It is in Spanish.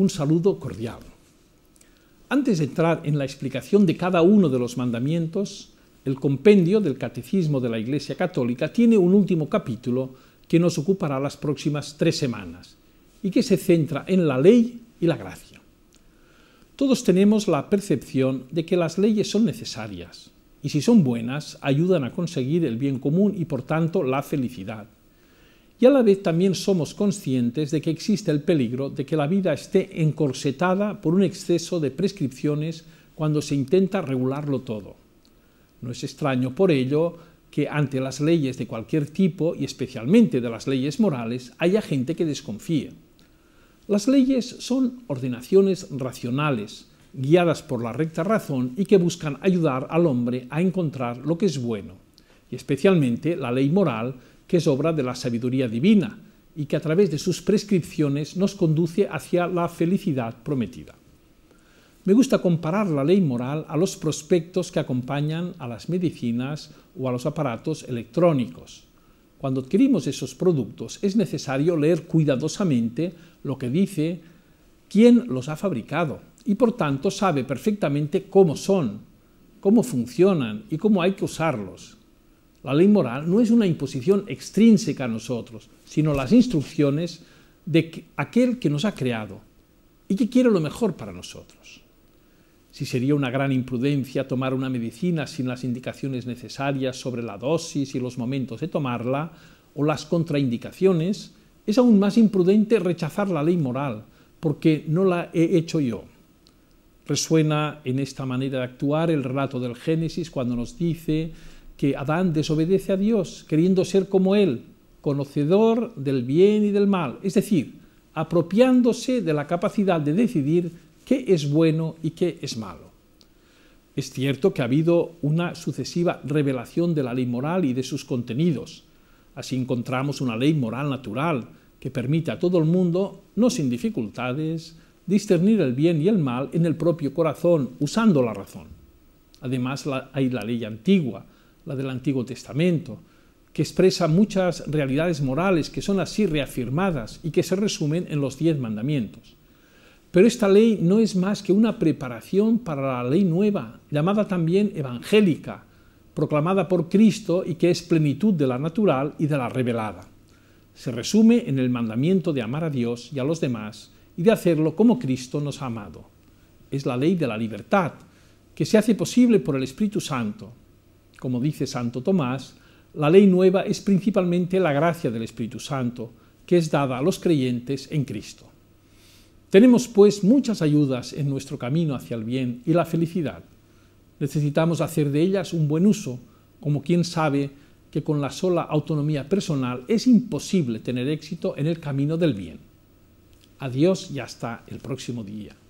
un saludo cordial. Antes de entrar en la explicación de cada uno de los mandamientos, el compendio del Catecismo de la Iglesia Católica tiene un último capítulo que nos ocupará las próximas tres semanas y que se centra en la ley y la gracia. Todos tenemos la percepción de que las leyes son necesarias y si son buenas ayudan a conseguir el bien común y por tanto la felicidad y a la vez también somos conscientes de que existe el peligro de que la vida esté encorsetada por un exceso de prescripciones cuando se intenta regularlo todo. No es extraño por ello que ante las leyes de cualquier tipo y especialmente de las leyes morales haya gente que desconfíe. Las leyes son ordenaciones racionales, guiadas por la recta razón y que buscan ayudar al hombre a encontrar lo que es bueno, y especialmente la ley moral que es obra de la sabiduría divina y que a través de sus prescripciones nos conduce hacia la felicidad prometida. Me gusta comparar la ley moral a los prospectos que acompañan a las medicinas o a los aparatos electrónicos. Cuando adquirimos esos productos es necesario leer cuidadosamente lo que dice quién los ha fabricado y por tanto sabe perfectamente cómo son, cómo funcionan y cómo hay que usarlos. La ley moral no es una imposición extrínseca a nosotros, sino las instrucciones de aquel que nos ha creado y que quiere lo mejor para nosotros. Si sería una gran imprudencia tomar una medicina sin las indicaciones necesarias sobre la dosis y los momentos de tomarla, o las contraindicaciones, es aún más imprudente rechazar la ley moral, porque no la he hecho yo. Resuena en esta manera de actuar el relato del Génesis cuando nos dice que Adán desobedece a Dios, queriendo ser como Él, conocedor del bien y del mal, es decir, apropiándose de la capacidad de decidir qué es bueno y qué es malo. Es cierto que ha habido una sucesiva revelación de la ley moral y de sus contenidos. Así encontramos una ley moral natural que permite a todo el mundo, no sin dificultades, discernir el bien y el mal en el propio corazón, usando la razón. Además hay la ley antigua, la del Antiguo Testamento, que expresa muchas realidades morales que son así reafirmadas y que se resumen en los diez mandamientos. Pero esta ley no es más que una preparación para la ley nueva, llamada también evangélica, proclamada por Cristo y que es plenitud de la natural y de la revelada. Se resume en el mandamiento de amar a Dios y a los demás y de hacerlo como Cristo nos ha amado. Es la ley de la libertad, que se hace posible por el Espíritu Santo, como dice Santo Tomás, la ley nueva es principalmente la gracia del Espíritu Santo, que es dada a los creyentes en Cristo. Tenemos pues muchas ayudas en nuestro camino hacia el bien y la felicidad. Necesitamos hacer de ellas un buen uso, como quien sabe que con la sola autonomía personal es imposible tener éxito en el camino del bien. Adiós y hasta el próximo día.